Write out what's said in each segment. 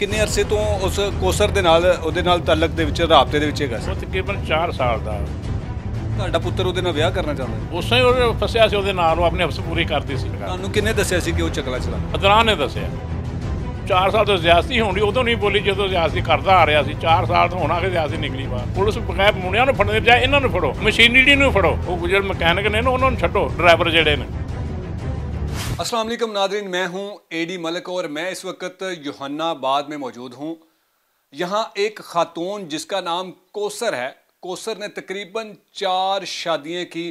ਕਿੰਨੇ ਅਰਸੇ ਤੋਂ ਉਸ ਕੋਸਰ ਦੇ ਨਾਲ ਉਹਦੇ ਨਾਲ ਤਾਲਕ ਦੇ ਵਿੱਚ ਰਾਬਤੇ ਦੇ ਵਿੱਚ ਹੈਗਾ ਸੀ ਉਹ ਤਕਰੀਬਨ 4 ਸਾਲ ਦਾ ਤੁਹਾਡਾ ਪੁੱਤਰ ਉਹਦੇ ਨਾਲ ਵਿਆਹ ਕਰਨਾ ਚਾਹੁੰਦਾ ਉਸੇ ਉਹ ਫਸਿਆ ਸੀ ਉਹਦੇ ਨਾਲ ਉਹ ਆਪਣੇ ਹਫਸ ਪੂਰੀ ਕਰਦੀ ਸੀ ਤੁਹਾਨੂੰ ਕਿੰਨੇ ਦੱਸਿਆ ਸੀ ਕਿ ਉਹ ਚਕਲਾ ਚਲਾ ਅਦਰਾਨ ਨੇ ਦੱਸਿਆ 4 ਸਾਲ ਤੋਂ ਜ਼ਿਆਸਤੀ ਹੋਣੀ ਉਦੋਂ ਨਹੀਂ ਬੋਲੀ ਜਦੋਂ ਜ਼ਿਆਸਤੀ ਕਰਦਾ ਆ ਰਿਹਾ ਸੀ 4 ਸਾਲ ਤੋਂ ਹੋਣਾ ਕਿ ਜ਼ਿਆਸਤੀ ਨਿਕਲੀ ਬਾਹਰ ਪੁਲਿਸ ਬਗੈਰ ਮੁੰਡਿਆਂ ਨੂੰ ਫੜਨ ਦੇ ਬਜਾਏ ਇਹਨਾਂ ਨੂੰ ਫੜੋ ਮਸ਼ੀਨਰੀ ਨੂੰ ਫੜੋ ਉਹ ਗੁਜਰ ਮਕੈਨਿਕ ਨੇ ਨਾ ਉਹਨਾਂ ਨੂੰ ਛੱਡੋ ਡਰਾਈਵਰ ਜਿਹੜੇ ਨੇ السلام علیکم ناظرین میں ہوں اے ڈی ملک اور میں اس وقت آباد میں موجود ہوں یہاں ایک خاتون جس کا نام کوسر ہے کوسر نے تقریباً چار شادیاں کی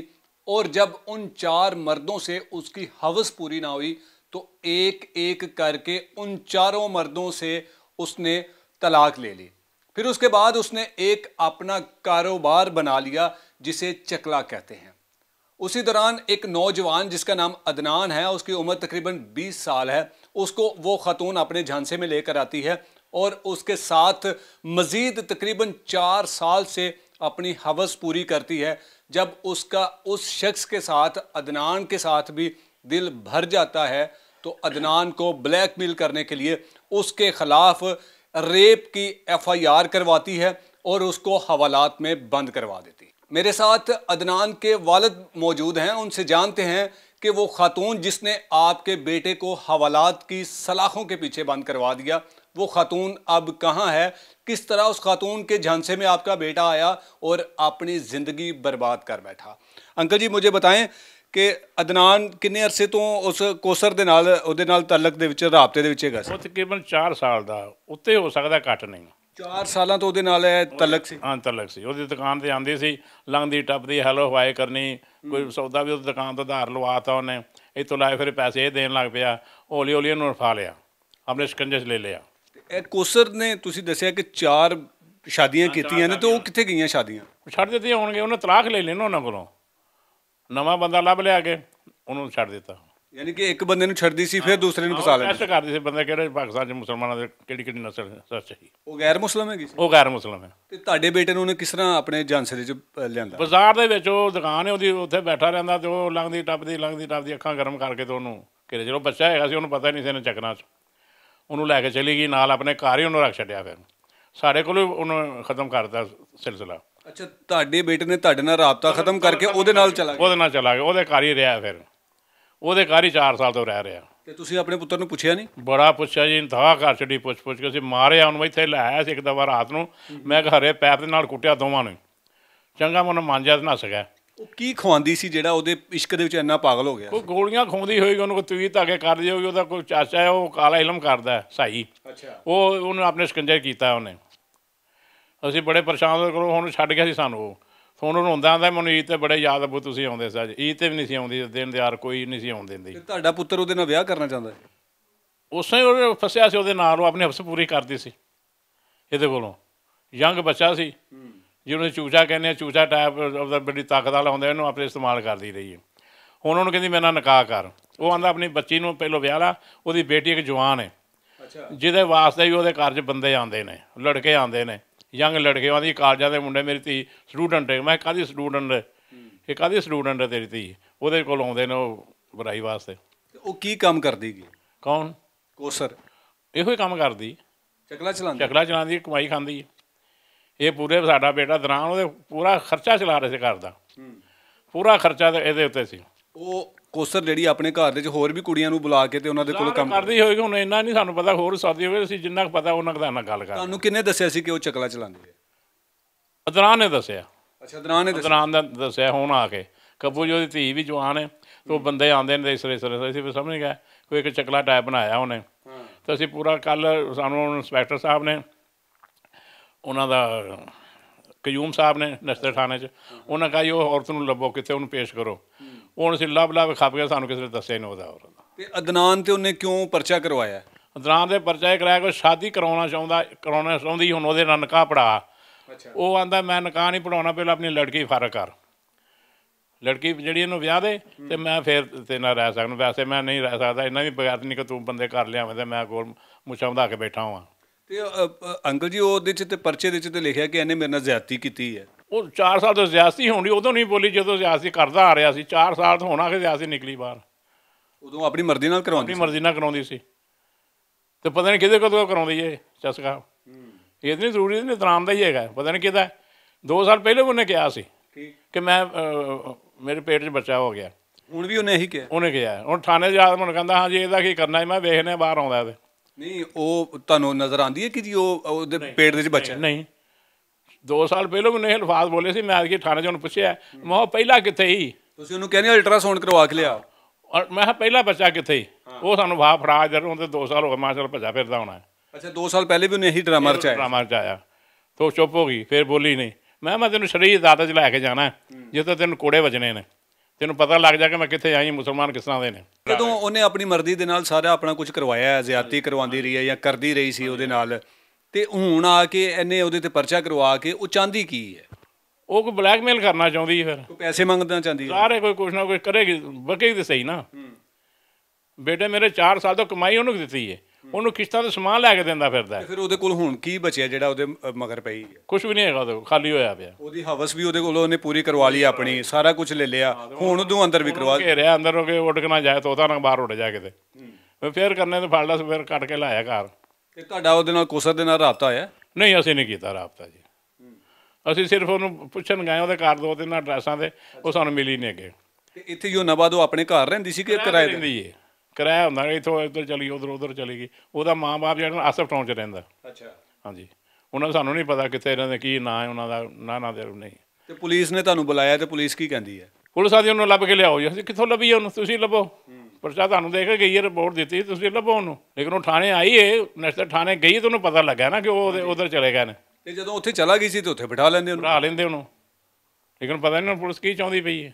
اور جب ان چار مردوں سے اس کی حوث پوری نہ ہوئی تو ایک ایک کر کے ان چاروں مردوں سے اس نے طلاق لے لی پھر اس کے بعد اس نے ایک اپنا کاروبار بنا لیا جسے چکلا کہتے ہیں اسی دوران ایک نوجوان جس کا نام ادنان ہے اس کی عمر تقریباً بیس سال ہے اس کو وہ خاتون اپنے جھانسے میں لے کر آتی ہے اور اس کے ساتھ مزید تقریباً چار سال سے اپنی حوث پوری کرتی ہے جب اس کا اس شخص کے ساتھ ادنان کے ساتھ بھی دل بھر جاتا ہے تو ادنان کو بلیک میل کرنے کے لیے اس کے خلاف ریپ کی ایف آئی آر کرواتی ہے اور اس کو حوالات میں بند کروا دیتی मेरे साथ अदनान के वालद मौजूद हैं उनसे जानते हैं कि वो खातून जिसने आपके बेटे को हवालात की सलाखों के पीछे बंद करवा दिया वो खातून अब कहाँ है किस तरह उस खातून के झांसे में आपका बेटा आया और अपनी ज़िंदगी बर्बाद कर बैठा अंकल जी मुझे बताएं ਕਿ ਅਦਨਾਨ ਕਿੰਨੇ ਅਰਸੇ ਤੋਂ ਉਸ ਕੋਸਰ ਦੇ ਨਾਲ ਉਹਦੇ ਨਾਲ ਤਾਲਕ ਦੇ ਵਿੱਚ ਰਾਬਤੇ ਦੇ ਵਿੱਚ ਹੈਗਾ ਸੀ ਉਹ ਤਕਰੀਬਨ 4 ਸਾਲ ਦਾ ਉੱਤੇ ਹੋ ਸਕਦਾ ਘੱਟ ਨਹੀਂ 4 ਸਾਲਾਂ ਤੋਂ ਉਹਦੇ ਨਾਲ ਹੈ ਤਲਕ ਸੀ ਹਾਂ ਤਲਕ ਸੀ ਉਹਦੀ ਦੁਕਾਨ ਤੇ ਆਂਦੇ ਸੀ ਲੰਘਦੀ ਟੱਪਦੀ ਹੈਲੋ ਹਵਾਏ ਕਰਨੀ ਕੋਈ ਸੌਦਾ ਵੀ ਉਹ ਦੁਕਾਨ ਤੋਂ ਧਾਰ ਲਵਾਤਾ ਉਹਨੇ ਇਤੋਂ ਲਾਇ ਫਿਰ ਪੈਸੇ ਇਹ ਦੇਣ ਲੱਗ ਪਿਆ ਹੌਲੀ ਹੌਲੀ ਉਹਨੂੰ ਫਾ ਲਿਆ ਆਪਣੇ ਸ਼ਕੰਜੇ 'ਚ ਲੈ ਲਿਆ ਇਹ ਕੋਸਰ ਨੇ ਤੁਸੀਂ ਦੱਸਿਆ ਕਿ ਚਾਰ ਸ਼ਾਦੀਆਂ ਕੀਤੀਆਂ ਨੇ ਤੇ ਉਹ ਕਿੱਥੇ ਗਈਆਂ ਸ਼ਾਦੀਆਂ ਛੱਡ ਦਿੱਤੀਆਂ ਹੋਣਗੇ ਉਹਨੇ ਤਲਾਕ ਲੈ ਲੈਣਾ ਉਹਨਾਂ ਕੋਲੋਂ ਨਵਾਂ ਬੰਦਾ ਲੱਭ ਲਿਆ ਕੇ ਉਹਨੂੰ ਛੱਡ ਦਿੱਤਾ ਯਾਨੀ ਕਿ ਇੱਕ ਬੰਦੇ ਨੂੰ ਛੱਡਦੀ ਸੀ ਫਿਰ ਦੂਸਰੇ ਨੂੰ ਫਸਾ ਲੈਂਦੀ ਟੈਸਟ ਕਰਦੀ ਸੀ ਬੰਦਾ ਕਿਹੜਾ ਪਾਕਿਸਤਾਨ ਦੇ ਮੁਸਲਮਾਨਾਂ ਦੇ ਕਿਹੜੀ ਕਿਹੜੀ ਨਸਲ ਸੱਚ ਹੈ ਉਹ ਗੈਰ ਮੁਸਲਮ ਹੈਗੀ ਸੀ ਉਹ ਗੈਰ ਮੁਸਲਮ ਹੈ ਤੇ ਤੁਹਾਡੇ ਬੇਟੇ ਨੂੰ ਉਹਨੇ ਕਿਸ ਤਰ੍ਹਾਂ ਆਪਣੇ ਜਾਂਸੇ ਦੇ ਚ ਲਿਆਂਦਾ ਬਾਜ਼ਾਰ ਦੇ ਵਿੱਚ ਉਹ ਦੁਕਾਨ ਹੈ ਉਹਦੀ ਉੱਥੇ ਬੈਠਾ ਰਹਿੰਦਾ ਤੇ ਉਹ ਲੰਘਦੀ ਟੱਪਦੀ ਲੰਘਦੀ ਟੱਪਦੀ ਅੱਖਾਂ ਗਰਮ ਕਰਕੇ ਤੇ ਉਹਨੂੰ ਕਿਰੇ ਜਦੋਂ ਬੱਚਾ ਹੈਗਾ ਸੀ ਉਹਨੂੰ ਪਤਾ ਨਹੀਂ ਸੀ ਇਹਨੇ ਚੱਕਣਾ ਚ ਉਹਨੂੰ ਲੈ ਕੇ ਚਲੀ ਗਈ ਨਾਲ ਆਪਣੇ ਘਰ ਹੀ ਉਹਨੂੰ ਰੱਖ ਛੱਡਿਆ ਫਿਰ ਸਾਡੇ ਕੋਲ ਉਹਨੂੰ ਖਤਮ ਕਰਤਾ ਸਿਲਸਿਲਾ ਅੱਛਾ ਤੁਹਾਡੇ ਬੇਟੇ ਨੇ ਤੁਹਾਡੇ ਨਾਲ ਰਾਬਤਾ ਖਤਮ ਕਰਕੇ ਉਹਦੇ ਨਾਲ ਚਲਾ ਗਿਆ ਉਹਦੇ ਨਾਲ ਚਲਾ ਗਿਆ ਉਹਦੇ ਘਰ ਹੀ ਰਿਹਾ ਫਿਰ ਉਹਦੇ ਘਰ ਹੀ 4 ਸਾਲ ਤੋਂ ਰਹਿ ਰਿਹਾ ਤੇ ਤੁਸੀਂ ਆਪਣੇ ਪੁੱਤਰ ਨੂੰ ਪੁੱਛਿਆ ਨਹੀਂ ਬੜਾ ਪੁੱਛਿਆ ਜੀ ਇੰਤਹਾ ਘਰ ਛੱਡੀ ਪੁੱਛ ਪੁੱਛ ਕੇ ਅਸੀਂ ਮਾਰਿਆ ਉਹਨੂੰ ਇੱਥੇ ਲਾਇਆ ਸੀ ਇੱਕ ਦਵਾ ਰਾਤ ਨੂੰ ਮੈਂ ਘਰੇ ਪੈਪ ਦੇ ਨਾਲ ਕੁੱਟਿਆ ਦੋਵਾਂ ਨੂੰ ਚੰਗਾ ਮਨ ਮੰਨ ਜਾ ਨਾ ਸਕਿਆ ਉਹ ਕੀ ਖਵਾਉਂਦੀ ਸੀ ਜਿਹੜਾ ਉਹਦੇ ਇਸ਼ਕ ਦੇ ਵਿੱਚ ਇੰਨਾ ਪਾਗਲ ਹੋ ਗਿਆ ਕੋਈ ਗੋਲੀਆਂ ਖਵਾਉਂਦੀ ਹੋਈ ਉਹਨੂੰ ਕੋਈ ਤਵੀਤ ਕੇ ਕਰ ਦਿਓ ਉਹਦਾ ਕੋਈ ਚਾਚਾ ਹੈ ਉਹ ਕਾਲਾ ਇਲਮ ਕਰਦਾ ਸਾਈ ਅੱਛਾ ਉਹ ਉਹਨੂੰ ਆਪਣੇ ਸ਼ਿਕੰਜੇ ਕੀਤਾ ਉਹਨੇ ਅਸੀਂ ਬੜੇ ਪਰੇਸ਼ਾਨ ਹੋ ਗਏ ਹੁਣ ਛੱਡ ਗਿਆ ਸੀ ਸਾਨੂੰ ਉਹ ਤੁਹਾਨੂੰ ਰੋਂਦਾ ਆਂਦਾ ਮੈਨੂੰ ਤੇ ਬੜੇ ਯਾਦ ਆਬੂ ਤੁਸੀਂ ਆਉਂਦੇ ਸੀ ਅੱਜ ਈ ਤੇ ਵੀ ਨਹੀਂ ਸੀ ਆਉਂਦੀ ਦਿਨ ਦਿਹਾਰ ਕੋਈ ਨਹੀਂ ਸੀ ਆਉਂਦੇ ਦਿੰਦੀ ਤੇ ਤੁਹਾਡਾ ਪੁੱਤਰ ਉਹਦੇ ਨਾਲ ਵਿਆਹ ਕਰਨਾ ਚਾਹੁੰਦਾ ਉਸੇ ਉਹ ਫਸਿਆ ਸੀ ਉਹਦੇ ਨਾਲ ਉਹ ਆਪਣੀ ਹਫਸ ਪੂਰੀ ਕਰਦੀ ਸੀ ਇਹਦੇ ਕੋਲੋਂ ਯੰਗ ਬੱਚਾ ਸੀ ਜਿਹਨੂੰ ਚੂਚਾ ਕਹਿੰਦੇ ਆ ਚੂਚਾ ਟਾਈਪ ਦਾ ਬੜੀ ਤਾਕਤ ਵਾਲਾ ਹੁੰਦਾ ਇਹਨੂੰ ਆਪਣੇ ਇਸਤੇਮਾਲ ਕਰਦੀ ਰਹੀ ਹੈ ਹੁਣ ਉਹਨੂੰ ਕਹਿੰਦੀ ਮੇਰਾ ਨਾਲ ਨਿਕਾਹ ਕਰ ਉਹ ਆਂਦਾ ਆਪਣੀ ਬੱਚੀ ਨੂੰ ਪਹਿਲੋ ਵਿਆਹ ਲਾ ਉਹਦੀ ਬੇਟੀ ਇੱਕ ਜਵਾਨ ਹੈ ਅੱਛਾ ਜਿਹਦੇ ਵਾਸਤੇ ਹੀ ਉਹਦੇ ਘਰ 'ਚ ਬੰਦੇ ਆਉਂਦੇ ਨੇ ਲੜਕੇ ਆਉਂਦੇ ਨੇ ਯੰਗ ਲੜਕੇ ਆਂਦੀ ਕਾਲਜਾਂ ਦੇ ਮੁੰਡੇ ਮੇਰੀ ਧੀ ਸਟੂਡੈਂਟ ਹੈ ਮੈਂ ਕਾਦੀ ਸਟੂਡੈਂਟ ਹੈ ਇਹ ਕਾਦੀ ਸਟੂਡੈਂਟ ਹੈ ਤੇਰੀ ਧੀ ਉਹਦੇ ਕੋਲ ਆਉਂਦੇ ਨੇ ਉਹ ਬੁਰਾਈ ਵਾਸਤੇ ਉਹ ਕੀ ਕੰਮ ਕਰਦੀ ਕੌਣ ਕੋਸਰ ਇਹੋ ਹੀ ਕੰਮ ਕਰਦੀ ਚਕਲਾ ਚਲਾਉਂਦੀ ਚਕਲਾ ਚਲਾਉਂਦੀ ਕਮਾਈ ਖਾਂਦੀ ਇਹ ਪੂਰੇ ਸਾਡਾ ਬੇਟਾ ਦਰਾਂ ਉਹਦੇ ਪੂਰਾ ਖਰਚਾ ਚਲਾ ਰਿਹਾ ਸੀ ਘਰ ਦਾ ਪੂਰਾ ਖਰਚਾ ਇਹਦੇ ਉੱਤੇ ਸੀ ਉਹ ਕੋਸਰ ਜਿਹੜੀ ਆਪਣੇ ਘਰ ਦੇ ਵਿੱਚ ਹੋਰ ਵੀ ਕੁੜੀਆਂ ਨੂੰ ਬੁਲਾ ਕੇ ਤੇ ਉਹਨਾਂ ਦੇ ਕੋਲ ਕੰਮ ਕਰਦੀ ਹੋਏਗੀ ਹੁਣ ਇੰਨਾ ਨਹੀਂ ਸਾਨੂੰ ਪਤਾ ਹੋਰ ਸਾਦੀ ਹੋਵੇ ਅਸੀਂ ਜਿੰਨਾ ਕੁ ਪਤਾ ਉਹਨਾਂ ਦਾ ਨਾਲ ਗੱਲ ਕਰਦੇ ਤੁਹਾਨੂੰ ਕਿੰਨੇ ਦੱਸਿਆ ਸੀ ਕਿ ਉਹ ਚਕਲਾ ਚਲਾਉਂਦੀ ਹੈ ਅਦਰਾਨ ਨੇ ਦੱਸਿਆ ਅੱਛਾ ਅਦਰਾਨ ਨੇ ਦੱਸਿਆ ਅਦਰਾਨ ਦਾ ਦੱਸਿਆ ਹੁਣ ਆ ਕੇ ਕਪੂ ਜੀ ਉਹਦੀ ਧੀ ਵੀ ਜਵਾਨ ਹੈ ਤੇ ਉਹ ਬੰਦੇ ਆਉਂਦੇ ਨੇ ਇਸ ਰੇ ਸਰੇ ਅਸੀਂ ਸਮਝ ਗਏ ਕੋਈ ਇੱਕ ਚਕਲਾ ਟਾਈਪ ਬਣਾਇਆ ਉਹਨੇ ਤਾਂ ਅਸੀਂ ਪੂਰਾ ਕੱਲ ਸਾਨੂੰ ਇਨਸਪੈਕਟਰ ਸਾਹਿਬ ਨੇ ਉਹਨਾਂ ਦਾ ਕਯੂਮ ਸਾਹਿਬ ਨੇ ਨਸਤਰ ਥਾਣੇ 'ਚ ਉਹਨਾਂ ਕਹਾ ਉਹ ਔਰਤ ਨੂੰ ਲੱਭੋ ਕਿਤੇ ਉਹਨੂੰ ਪੇਸ਼ ਕਰੋ ਹੁਣ ਅਸੀਂ ਲਵ ਲਵ ਖੱਪ ਗਿਆ ਸਾਨੂੰ ਕਿਸੇ ਨੇ ਦੱਸਿਆ ਹੀ ਨਹੀਂ ਉਹਦਾ ਹੋਰ ਤੇ ਅਦਨਾਨ ਤੇ ਉਹਨੇ ਕਿਉਂ ਪਰਚਾ ਕਰਵਾਇਆ ਅਦਨਾਨ ਦੇ ਪਰਚਾ ਇਹ ਕਰਾਇਆ ਕੋਈ ਸ਼ਾਦੀ ਕਰਾਉਣਾ ਚਾਹੁੰਦਾ ਕਰਾਉਣਾ ਚਾਹੁੰਦੀ ਹੁਣ ਉਹਦੇ ਨਾਲ ਨਿਕਾਹ ਪੜਾ ਅੱਛਾ ਉਹ ਆਂਦਾ ਮੈਂ ਨਿਕਾਹ ਨਹੀਂ ਪੜਾਉਣਾ ਪਹਿਲਾਂ ਆਪਣੀ ਲੜਕੀ ਫਰਕ ਕਰ ਲੜਕੀ ਜਿਹੜੀ ਇਹਨੂੰ ਵਿਆਹ ਦੇ ਤੇ ਮੈਂ ਫੇਰ ਤੇ ਨਾਲ ਰਹਿ ਸਕਣ ਵੈਸੇ ਮੈਂ ਨਹੀਂ ਰਹਿ ਸਕਦਾ ਇੰਨਾ ਵੀ ਬਗੈਰ ਨਹੀਂ ਕਿ ਤੂੰ ਬੰਦੇ ਕਰ ਲਿਆਵੇਂ ਤੇ ਮੈਂ ਕੋਲ ਮੁੱਛਾਂ ਵਧਾ ਕੇ ਬੈਠਾ ਹਾਂ ਤੇ ਅੰਕਲ ਜੀ ਉਹਦੇ ਚ ਤੇ ਪਰਚੇ ਦੇ ਚ ਤੇ ਲਿਖਿਆ ਕਿ ਇਹਨੇ ਮੇਰੇ ਨਾਲ ਜ਼ਿਆਦਤੀ ਕੀਤੀ ਹੈ ਉਹ 4 ਸਾਲ ਤੋਂ ਜ਼ਿਆਸੀ ਹੋਣੀ ਉਦੋਂ ਨਹੀਂ ਬੋਲੀ ਜਦੋਂ ਜ਼ਿਆਸੀ ਕਰਦਾ ਆ ਰਿਹਾ ਸੀ 4 ਸਾਲ ਤੋਂ ਹੋਣਾ ਕਿ ਜ਼ਿਆਸੀ ਨਿਕਲੀ ਬਾਹਰ ਉਦੋਂ ਆਪਣੀ ਮਰਜ਼ੀ ਨਾਲ ਕਰਾਉਂਦੀ ਆਪਣੀ ਮਰਜ਼ੀ ਨਾਲ ਕਰਾਉਂਦੀ ਸੀ ਤੇ ਪਤਾ ਨਹੀਂ ਕਿਹਦੇ ਕੋਲ ਕਰਾਉਂਦੀ ਏ ਚਸਕਾ ਇਹ ਨਹੀਂ ਜ਼ਰੂਰੀ ਨਹੀਂ ਦਰਾਮ ਦਾ ਹੀ ਹੈਗਾ ਪਤਾ ਨਹੀਂ ਕਿਹਦਾ 2 ਸਾਲ ਪਹਿਲੇ ਉਹਨੇ ਕਿਹਾ ਸੀ ਕਿ ਮੈਂ ਮੇਰੇ ਪੇਟ 'ਚ ਬੱਚਾ ਹੋ ਗਿਆ ਹੁਣ ਵੀ ਉਹਨੇ ਇਹੀ ਕਿਹਾ ਉਹਨੇ ਕਿਹਾ ਹੁਣ ਥਾਣੇ ਜਾ ਕੇ ਮਨ ਕਹਿੰਦਾ ਹਾਂ ਜੀ ਇਹਦਾ ਕੀ ਕਰਨਾ ਹੈ ਮੈਂ ਵੇਖਨੇ ਬਾਹਰ ਆਉਂਦਾ ਤੇ ਨਹੀਂ ਉਹ ਤੁਹਾਨੂੰ ਨਜ਼ਰ ਆਉਂਦੀ ਹੈ ਕਿ ਜੀ ਉਹ ਉਹਦੇ ਪੇਟ ਦੇ ਵਿੱਚ ਬੱਚਾ ਨਹੀਂ 2 ਸਾਲ ਪਹਿਲਾਂ ਵੀ ਨੇ ਅਲਫਾਜ਼ ਬੋਲੇ ਸੀ ਮੈਂ ਅੱਜ ਥਾਣੇ 'ਚ ਉਹਨੂੰ ਪੁੱਛਿਆ ਮੈਂ ਪਹਿਲਾਂ ਕਿੱਥੇ ਹੀ ਤੁਸੀਂ ਉਹਨੂੰ ਕਹਿੰਦੇ ਅਲਟਰਾਸਾਊਂਡ ਕਰਵਾ ਕੇ ਲਿਆ ਔਰ ਮੈਂ ਕਿਹਾ ਪਹਿਲਾ ਬੱਚਾ ਕਿੱਥੇ ਉਹ ਸਾਨੂੰ ਵਾਹ ਫੜਾ ਜਰ ਤੇ 2 ਸਾਲ ਹੋ ਗਏ ਮਾਸ਼ਾਅੱਲ ਭੱਜਾ ਫਿਰਦਾ ਹੋਣਾ ਅੱਛਾ 2 ਸਾਲ ਪਹਿਲੇ ਵੀ ਉਹਨੇ ਇਹੀ ਡਰਾਮਾ ਰਚਾਇਆ ਡਰਾਮਾ ਰਚਾਇਆ ਤੋ ਚੁੱਪ ਹੋ ਗਈ ਫਿਰ ਬੋਲੀ ਨਹੀਂ ਮੈਂ ਮੈਂ ਤੈਨੂੰ ਸ਼ਰੀਰ ਦਾਤਾ ਚ ਲੈ ਕੇ ਜਾਣਾ ਜਿੱਥੇ ਤੈਨੂੰ ਕੋੜੇ ਵਜਨੇ ਨੇ ਤੈਨੂੰ ਪਤਾ ਲੱਗ ਜਾ ਕੇ ਮੈਂ ਕਿੱਥੇ ਆਈ ਮੁਸਲਮਾਨ ਕਿਸ ਤਰ੍ਹਾਂ ਦੇ ਨੇ ਜਦੋਂ ਉਹਨੇ ਆਪਣੀ ਮਰਜ਼ੀ ਦੇ ਨਾਲ ਸਾਰਾ ਆਪਣਾ ਕੁਝ ਕਰਵਾਇਆ ਜ਼ਿਆਤੀ ਕਰਵਾਉਂਦੀ ਰਹੀ ਹੈ ਜਾਂ ਕਰਦੀ ਰਹੀ ਸੀ ਉਹਦੇ ਨਾਲ ਤੇ ਹੁਣ ਆ ਕੇ ਇਹਨੇ ਉਹਦੇ ਤੇ ਪਰਚਾ ਕਰਵਾ ਕੇ ਉਹ ਚਾਂਦੀ ਕੀ ਹੈ ਉਹ ਕੋਈ ਬਲੈਕਮੇਲ ਕਰਨਾ ਚਾਹੁੰਦੀ ਫਿਰ ਕੋ ਪੈਸੇ ਮੰਗਦਾ ਚਾਹੁੰਦੀ ਸਾਰੇ ਕੋਈ ਕੁਛ ਨਾ ਕੋਈ ਕਰੇਗੀ ਬਕੇਗੀ ਤੇ ਸਹੀ ਨਾ ਬੇਟੇ ਮੇਰੇ 4 ਸਾਲ ਤੋਂ ਕਮਾਈ ਉਹਨੂੰ ਦਿੱਤੀ ਹੈ ਉਹਨੂੰ ਕਿਸ਼ਤਾਂ ਤੇ ਸਮਾਨ ਲੈ ਕੇ ਦਿੰਦਾ ਫਿਰਦਾ ਫਿਰ ਉਹਦੇ ਕੋਲ ਹੁਣ ਕੀ ਬਚਿਆ ਜਿਹੜਾ ਉਹਦੇ ਮਗਰ ਪਈ ਕੁਛ ਕੁਝ ਵੀ ਨਹੀਂ ਹੈਗਾ ਉਹਦੇ ਕੋਲ ਖਾਲੀ ਹੋਇਆ ਪਿਆ ਉਹਦੀ ਹਵਸ ਵੀ ਉਹਦੇ ਕੋਲ ਉਹਨੇ ਪੂਰੀ ਕਰਵਾ ਲਈ ਆਪਣੀ ਸਾਰਾ ਕੁਝ ਲੈ ਲਿਆ ਹੁਣ ਉਹਦੋਂ ਅੰਦਰ ਵੀ ਕਰਵਾ ਰਿਹਾ ਅੰਦਰ ਹੋ ਕੇ ਉੱਡ ਕੇ ਨਾ ਜਾਏ ਤੋਤਾ ਨਾ ਬਾਹਰ ਉੱਡ ਜਾ ਕਿਤੇ ਫਿਰ ਕਰਨੇ ਤੇ ਫੜ ਲਾ ਫਿਰ ਕੱਟ ਕੇ ਲਾਇਆ ਘਰ ਤੇ ਤੁਹਾਡਾ ਉਹਦੇ ਨਾਲ ਕੋਸਰ ਦੇ ਨਾਲ ਰਾਬਤਾ ਆਇਆ ਨਹੀਂ ਅਸੀਂ ਨਹੀਂ ਕੀਤਾ ਰਾਬਤਾ ਜੀ ਅਸੀਂ ਸਿਰਫ ਉਹਨੂੰ ਪੁੱਛਣ ਗਏ ਉਹਦੇ ਘਰ ਦੋ ਤਿੰਨ ਐਡਰੈਸਾਂ ਦੇ ਉਹ ਸਾਨੂੰ ਮਿਲੀ ਨਹੀਂ ਅੱਗੇ ਤੇ ਇੱਥੇ ਯੋਨਾਬਾਦ ਉਹ ਆਪਣੇ ਘਰ ਰਹਿੰਦੀ ਸੀ ਕਿ ਕਿਰਾਏ ਦਿੰਦੀ ਏ ਕਿਰਾਇਆ ਹੁੰਦਾ ਇੱਥੋਂ ਇੱਧਰ ਚਲੀ ਉਧਰ ਉਧਰ ਚਲੀ ਗਈ ਉਹਦਾ ਮਾਪੇ ਜਿਹੜਾ ਆਸਫ ਟਾਊਨ 'ਚ ਰਹਿੰਦਾ ਅੱਛਾ ਹਾਂਜੀ ਉਹਨਾਂ ਨੂੰ ਸਾਨੂੰ ਨਹੀਂ ਪਤਾ ਕਿੱਥੇ ਦੇ ਕੀ ਨਾਂ ਹੈ ਉਹਨਾਂ ਦਾ ਨਾਂ ਨਾ ਦੇ ਨਹੀਂ ਤੇ ਪੁਲਿਸ ਨੇ ਤੁਹਾਨੂੰ ਬੁਲਾਇਆ ਤੇ ਪੁਲਿਸ ਕੀ ਕਹਿੰਦੀ ਹੈ ਪੁਲਿਸ ਆਦੀ ਉਹਨੂੰ ਲੱਭ ਕੇ ਲਿਆਓ ਜੀ ਅਸੀਂ ਕਿੱਥੋਂ ਲੱਭੀਏ ਉਹਨੂੰ ਤੁਸੀਂ ਲੱਭੋ ਪਰਚਾ ਤੁਹਾਨੂੰ ਦੇ ਕੇ ਗਈ ਹੈ ਰਿਪੋਰਟ ਦਿੱਤੀ ਤੁਸੀਂ ਲੱਭੋ ਉਹਨੂੰ ਲੇਕਿਨ ਉਹ ਥਾਣੇ ਆਈ ਏ ਨਸ਼ਤਰ ਥਾਣੇ ਗਈ ਤੁਹਾਨੂੰ ਉਹਨੂੰ ਪਤਾ ਲੱਗਾ ਨਾ ਕਿ ਉਹ ਉਧਰ ਚਲੇ ਗਏ ਨੇ ਤੇ ਜਦੋਂ ਉੱਥੇ ਚਲਾ ਗਈ ਸੀ ਤੇ ਉੱਥੇ ਬਿਠਾ ਲੈਂਦੇ ਉਹਨੂੰ ਬਿਠਾ ਲੈਂਦੇ ਉਹਨੂੰ ਲੇਕਿਨ ਪਤਾ ਨਹੀਂ ਪੁਲਿਸ ਕੀ ਚਾਹੁੰਦੀ ਪਈ ਹੈ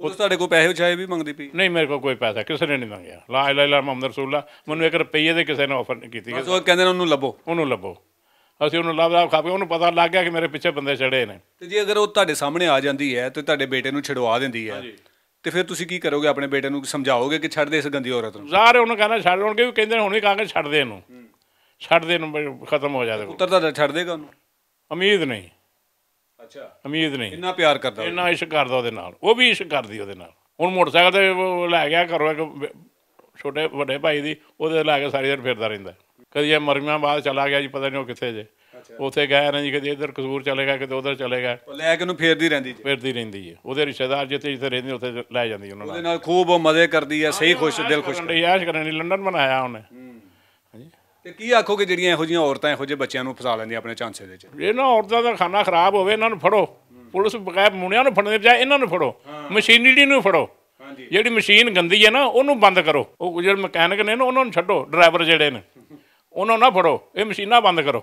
ਉਹ ਤੁਹਾਡੇ ਕੋਲ ਪੈਸੇ ਉਚਾਏ ਵੀ ਮੰਗਦੀ ਪਈ ਨਹੀਂ ਮੇਰੇ ਕੋਲ ਕੋਈ ਪੈਸਾ ਕਿਸੇ ਨੇ ਨਹੀਂ ਮੰਗਿਆ ਲਾ ਇਲਾ ਇਲਾ ਮੁਹੰਮਦ ਰਸੂਲਾ ਮੈਨੂੰ ਇੱਕ ਰੁਪਈਏ ਦੇ ਕਿਸੇ ਨੇ ਆਫਰ ਨਹੀਂ ਕੀਤੀ ਬਸ ਉਹ ਕਹਿੰਦੇ ਨੇ ਉਹਨੂੰ ਲੱਭੋ ਉਹਨੂੰ ਲੱਭੋ ਅਸੀਂ ਉਹਨੂੰ ਲੱਭ ਲੱਭ ਖਾ ਕੇ ਉਹਨੂੰ ਪਤਾ ਲੱਗ ਗਿਆ ਕਿ ਮੇਰੇ ਪਿੱਛੇ ਬੰਦੇ ਚੜੇ ਨੇ ਤੇ ਜੇ ਅਗਰ ਉਹ ਤੁਹਾਡੇ ਸਾਹਮਣੇ ਆ ਜਾਂਦੀ ਹੈ ਤੇ ਤੁਹਾਡੇ ਬੇਟੇ ਨੂੰ ਛਡਵਾ ਦਿੰਦੀ ਹੈ ਤੇ ਫਿਰ ਤੁਸੀਂ ਕੀ ਕਰੋਗੇ ਆਪਣੇ ਬੇਟੇ ਨੂੰ ਸਮਝਾਓਗੇ ਕਿ ਛੱਡ ਦੇ ਇਸ ਗੰਦੀ ਔਰਤ ਨੂੰ ਜ਼ਾਹਰ ਹੈ ਉਹਨਾਂ ਕਹਿੰਦਾ ਛੱਡ ਲੋਣ ਕਿ ਕਹਿੰਦੇ ਹੁਣ ਵੀ ਕਹਾਂ ਛੱਡ ਦੇ ਇਹਨੂੰ ਛੱਡ ਦੇ ਇਹਨੂੰ ਖਤਮ ਹੋ ਜਾਵੇ ਪੁੱਤਰ ਤਾਂ ਛੱਡ ਦੇਗਾ ਉਹਨੂੰ ਉਮੀਦ ਨਹੀਂ ਅੱਛਾ ਉਮੀਦ ਨਹੀਂ ਇੰਨਾ ਪਿਆਰ ਕਰਦਾ ਇੰਨਾ ਇਸ਼ਕ ਕਰਦਾ ਉਹਦੇ ਨਾਲ ਉਹ ਵੀ ਇਸ਼ਕ ਕਰਦੀ ਉਹਦੇ ਨਾਲ ਹੁਣ ਮੋਟਰਸਾਈਕਲ ਤੇ ਲੈ ਗਿਆ ਕਰੋ ਇੱਕ ਛੋਟੇ ਵੱਡੇ ਭਾਈ ਦੀ ਉਹਦੇ ਲੈ ਕੇ ਸਾਰੀ ਦਿਨ ਫਿਰਦਾ ਰਹਿੰਦਾ ਕਦੀ ਇਹ ਮਰਮੀਆਂ ਬਾਅਦ ਚਲਾ ਗਿਆ ਜੀ ਪਤਾ ਨਹੀਂ ਉਹ ਕਿੱਥੇ ਜੇ ਉੱਥੇ ਗਏ ਨਾ ਜੀ ਕਦੇ ਇਧਰ ਕਸੂਰ ਚਲੇ ਗਿਆ ਕਦੇ ਉਧਰ ਚਲੇ ਗਿਆ ਉਹ ਲੈ ਕੇ ਉਹਨੂੰ ਫੇਰਦੀ ਰਹਿੰਦੀ ਜੀ ਫੇਰਦੀ ਰਹਿੰਦੀ ਹੈ ਉਹਦੇ ਰਿਸ਼ਤੇਦਾਰ ਜਿੱਥੇ ਜਿੱਥੇ ਰਹਿੰਦੇ ਉੱਥੇ ਲੈ ਜਾਂਦੀ ਉਹਨਾਂ ਨਾਲ ਉਹਦੇ ਨਾਲ ਖੂਬ ਮਜ਼ੇ ਕਰਦੀ ਹੈ ਸਹੀ ਖੁਸ਼ ਦਿਲ ਖੁਸ਼ ਕਰਦੀ ਐਸ਼ ਕਰਨ ਲਈ ਲੰਡਨ ਬਣਾਇਆ ਉਹਨੇ ਹਾਂਜੀ ਤੇ ਕੀ ਆਖੋਗੇ ਜਿਹੜੀਆਂ ਇਹੋ ਜੀਆਂ ਔਰਤਾਂ ਇਹੋ ਜਿਹੇ ਬੱਚਿਆਂ ਨੂੰ ਫਸਾ ਲੈਂਦੀਆਂ ਆਪਣੇ ਚਾਂਸੇ ਦੇ ਵਿੱਚ ਇਹਨਾਂ ਔਰਤਾਂ ਦਾ ਖਾਣਾ ਖਰਾਬ ਹੋਵੇ ਇਹਨਾਂ ਨੂੰ ਫੜੋ ਪੁਲਿਸ ਬਗੈਰ ਮੁੰਡਿਆਂ ਨੂੰ ਫੜਨ ਦੇ ਬਜਾਏ ਇਹਨਾਂ ਨੂੰ ਫੜੋ ਮਸ਼ੀਨਰੀ ਨੂੰ ਫੜੋ ਜਿਹੜੀ ਮਸ਼ੀਨ ਗੰਦੀ ਹੈ ਨਾ ਉਹਨੂੰ ਬੰਦ ਕਰੋ ਉਹ ਜਿਹੜੇ ਮਕੈਨਿਕ ਨੇ ਨਾ ਉਹਨਾਂ ਨੂੰ ਛੱਡੋ ਡਰਾਈਵਰ ਜਿਹੜੇ ਨੇ ਉਹਨਾਂ ਨਾ ਫੜੋ ਇਹ ਮਸ਼ੀਨਾਂ ਬੰਦ ਕਰੋ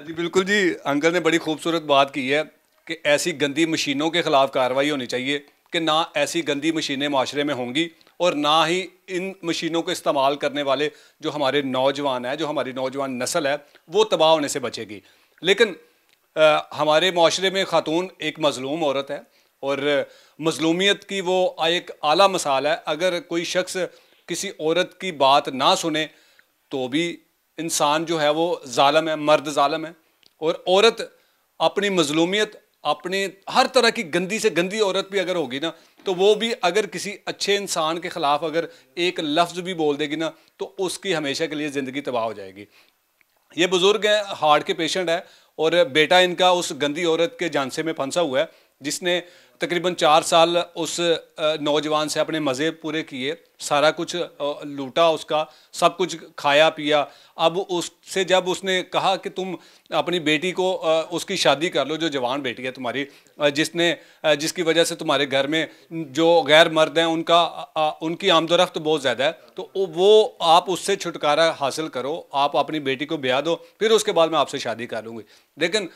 ہاں جی بالکل جی انکل نے بڑی خوبصورت بات کی ہے کہ ایسی گندی مشینوں کے خلاف کاروائی ہونی چاہیے کہ نہ ایسی گندی مشینیں معاشرے میں ہوں گی اور نہ ہی ان مشینوں کو استعمال کرنے والے جو ہمارے نوجوان ہیں جو ہماری نوجوان نسل ہے وہ تباہ ہونے سے بچے گی لیکن ہمارے معاشرے میں خاتون ایک مظلوم عورت ہے اور مظلومیت کی وہ ایک اعلیٰ مثال ہے اگر کوئی شخص کسی عورت کی بات نہ سنے تو بھی انسان جو ہے وہ ظالم ہے مرد ظالم ہے اور عورت اپنی مظلومیت اپنے ہر طرح کی گندی سے گندی عورت بھی اگر ہوگی نا تو وہ بھی اگر کسی اچھے انسان کے خلاف اگر ایک لفظ بھی بول دے گی نا تو اس کی ہمیشہ کے لیے زندگی تباہ ہو جائے گی یہ بزرگ ہیں ہارٹ کے پیشنٹ ہے اور بیٹا ان کا اس گندی عورت کے جانسے میں پھنسا ہوا ہے جس نے تقریباً چار سال اس نوجوان سے اپنے مزے پورے کیے سارا کچھ لوٹا اس کا سب کچھ کھایا پیا اب اس سے جب اس نے کہا کہ تم اپنی بیٹی کو اس کی شادی کر لو جو جوان بیٹی ہے تمہاری جس نے جس کی وجہ سے تمہارے گھر میں جو غیر مرد ہیں ان کا ان کی آمد و رفت بہت زیادہ ہے تو وہ آپ اس سے چھٹکارا حاصل کرو آپ اپنی بیٹی کو بیاہ دو پھر اس کے بعد میں آپ سے شادی کر لوں گی لیکن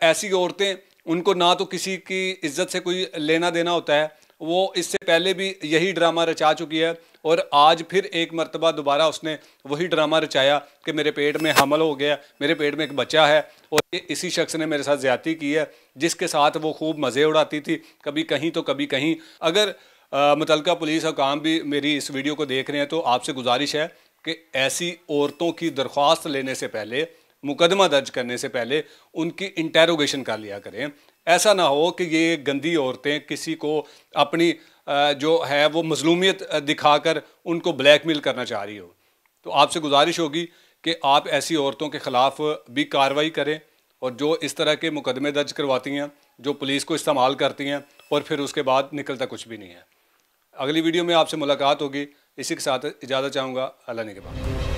ایسی عورتیں ان کو نہ تو کسی کی عزت سے کوئی لینا دینا ہوتا ہے وہ اس سے پہلے بھی یہی ڈرامہ رچا چکی ہے اور آج پھر ایک مرتبہ دوبارہ اس نے وہی ڈرامہ رچایا کہ میرے پیٹ میں حمل ہو گیا میرے پیٹ میں ایک بچہ ہے اور اسی شخص نے میرے ساتھ زیادتی کی ہے جس کے ساتھ وہ خوب مزے اڑاتی تھی کبھی کہیں تو کبھی کہیں اگر متعلقہ پولیس حکام بھی میری اس ویڈیو کو دیکھ رہے ہیں تو آپ سے گزارش ہے کہ ایسی عورتوں کی درخواست لینے سے پہلے مقدمہ درج کرنے سے پہلے ان کی انٹیروگیشن کر لیا کریں ایسا نہ ہو کہ یہ گندی عورتیں کسی کو اپنی جو ہے وہ مظلومیت دکھا کر ان کو بلیک میل کرنا چاہ رہی ہو تو آپ سے گزارش ہوگی کہ آپ ایسی عورتوں کے خلاف بھی کاروائی کریں اور جو اس طرح کے مقدمے درج کرواتی ہیں جو پولیس کو استعمال کرتی ہیں اور پھر اس کے بعد نکلتا کچھ بھی نہیں ہے اگلی ویڈیو میں آپ سے ملاقات ہوگی اسی کے ساتھ اجازت چاہوں گا اللہ نے کے بعد